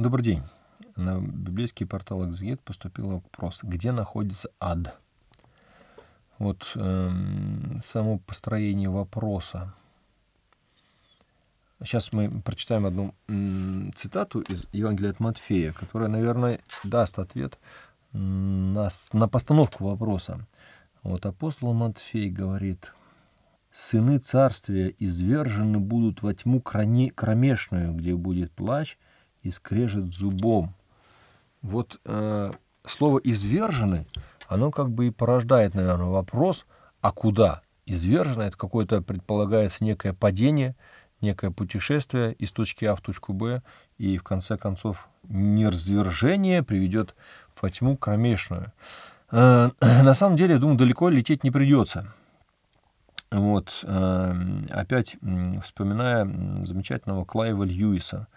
Добрый день. На библейский портал «Экзегет» поступил вопрос, где находится ад? Вот эм, само построение вопроса. Сейчас мы прочитаем одну м, цитату из Евангелия от Матфея, которая, наверное, даст ответ на, на постановку вопроса. Вот апостол Матфей говорит, «Сыны царствия извержены будут во тьму кромешную, где будет плач, — и скрежет зубом. Вот э, слово «извержены», оно как бы и порождает, наверное, вопрос, а куда? Извержено – это какое-то, предполагается, некое падение, некое путешествие из точки А в точку Б, и в конце концов неразвержение приведет во тьму кромешную. Э, на самом деле, я думаю, далеко лететь не придется. Вот, э, опять вспоминая замечательного Клайва Льюиса –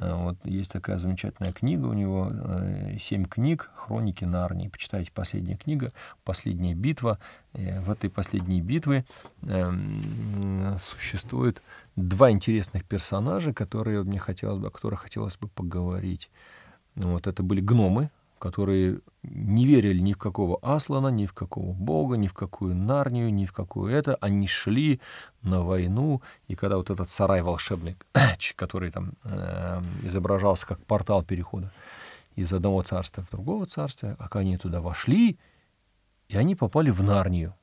Э, вот есть такая замечательная книга у него, э, «Семь книг. Хроники Нарнии». Почитайте последняя книга, «Последняя битва». Э, в этой последней битве эм, существует два интересных персонажа, которые мне хотелось бы, о которых хотелось бы поговорить. Вот это были гномы, которые не верили ни в какого Аслана, ни в какого Бога, ни в какую Нарнию, ни в какую это. Они шли на войну, и когда вот этот сарай волшебный, который там э, изображался как портал перехода из одного царства в другого царства, а они туда вошли, и они попали в Нарнию.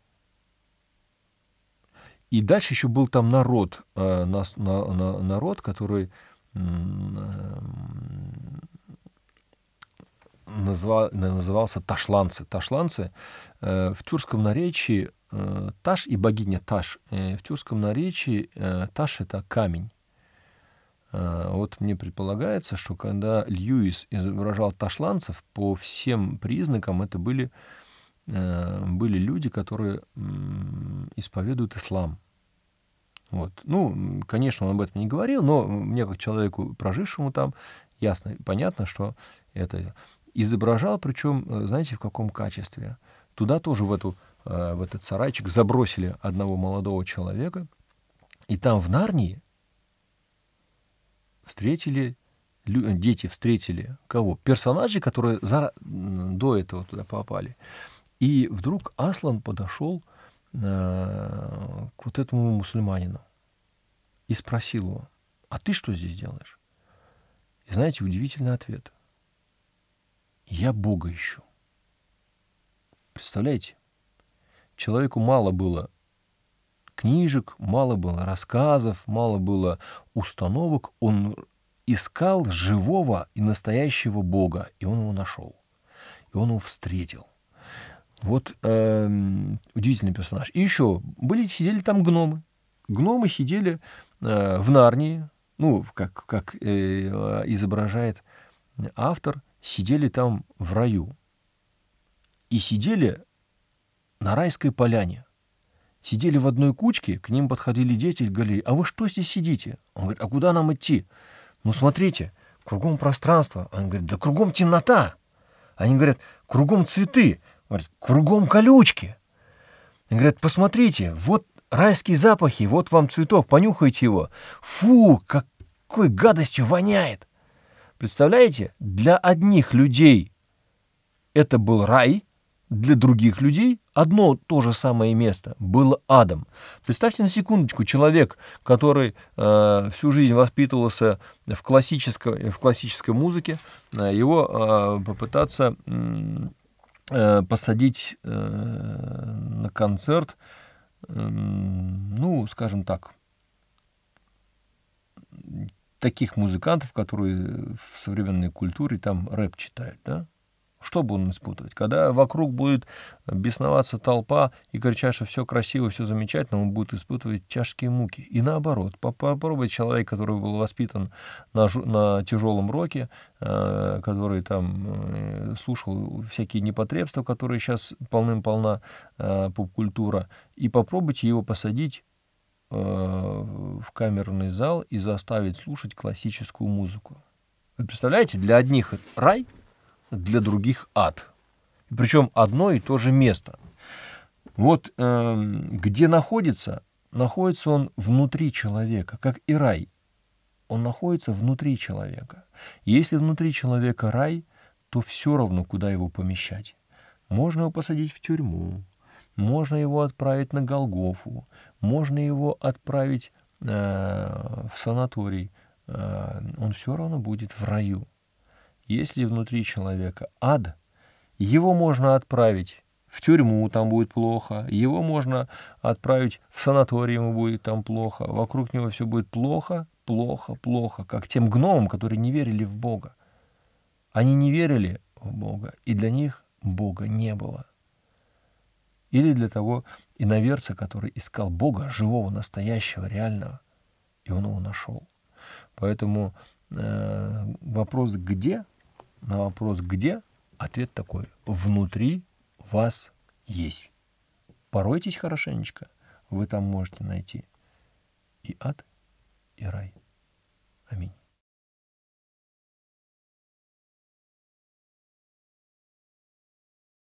И дальше еще был там народ, э, на, на, на, народ, который э, назва, назывался ташланцы. Ташланцы э, в тюркском наречии э, Таш и богиня Таш. Э, в тюркском наречии э, Таш — это камень. Э, вот мне предполагается, что когда Льюис изображал ташланцев, по всем признакам это были, э, были люди, которые э, исповедуют ислам. Вот. Ну, конечно, он об этом не говорил, но мне, как человеку, прожившему там, ясно и понятно, что это изображал, причем, э, знаете, в каком качестве? Туда тоже в, эту, э, в этот сарайчик забросили одного молодого человека, и там в Нарнии встретили э, дети встретили кого? Персонажей, которые за... до этого туда попали. И вдруг Аслан подошел э, к вот этому мусульманину и спросил его, а ты что здесь делаешь? И знаете, удивительный ответ. Я Бога ищу. Представляете? Человеку мало было книжек, мало было рассказов, мало было установок. Он искал живого и настоящего Бога, и он его нашел, и он его встретил. Вот э, удивительный персонаж. И еще были сидели там гномы. Гномы сидели э, в Нарнии, ну как как э, изображает автор, сидели там в раю. И сидели на райской поляне. Сидели в одной кучке, к ним подходили дети и говорили, а вы что здесь сидите? Он говорит, а куда нам идти? Ну смотрите, кругом пространство. Он говорит: да кругом темнота. Они говорят, кругом цветы. Говорят, кругом колючки. Они говорят, посмотрите, вот райские запахи, вот вам цветок, понюхайте его. Фу, какой гадостью воняет. Представляете, для одних людей это был рай, для других людей одно то же самое место было адом. Представьте на секундочку, человек, который э, всю жизнь воспитывался в классической, в классической музыке, э, его э, попытаться э, посадить э, на концерт, э, ну, скажем так, таких музыкантов, которые э, в современной культуре там рэп читают, да? Что будем испытывать? Когда вокруг будет бесноваться толпа и кричать, что все красиво, все замечательно, он будет испытывать чашки муки. И наоборот, попробовать человек, который был воспитан на, на тяжелом роке, э, который там э, слушал всякие непотребства, которые сейчас полным-полна э, поп-культура, и попробуйте его посадить Э, в камерный зал и заставить слушать классическую музыку. Вы представляете, для одних рай, для других ад. Причем одно и то же место. Вот э, где находится, находится он внутри человека, как и рай. Он находится внутри человека. Если внутри человека рай, то все равно, куда его помещать. Можно его посадить в тюрьму, можно его отправить на Голгофу, можно его отправить э, в санаторий. Э, он все равно будет в раю. Если внутри человека ад, его можно отправить в тюрьму, там будет плохо, его можно отправить в санаторий, ему будет там плохо, вокруг него все будет плохо, плохо, плохо, как тем гномам, которые не верили в Бога. Они не верили в Бога, и для них Бога не было или для того иноверца, который искал Бога, живого, настоящего, реального, и он его нашел. Поэтому э, вопрос «где?» на вопрос «где?» ответ такой «внутри вас есть». Поройтесь хорошенечко, вы там можете найти и ад, и рай. Аминь.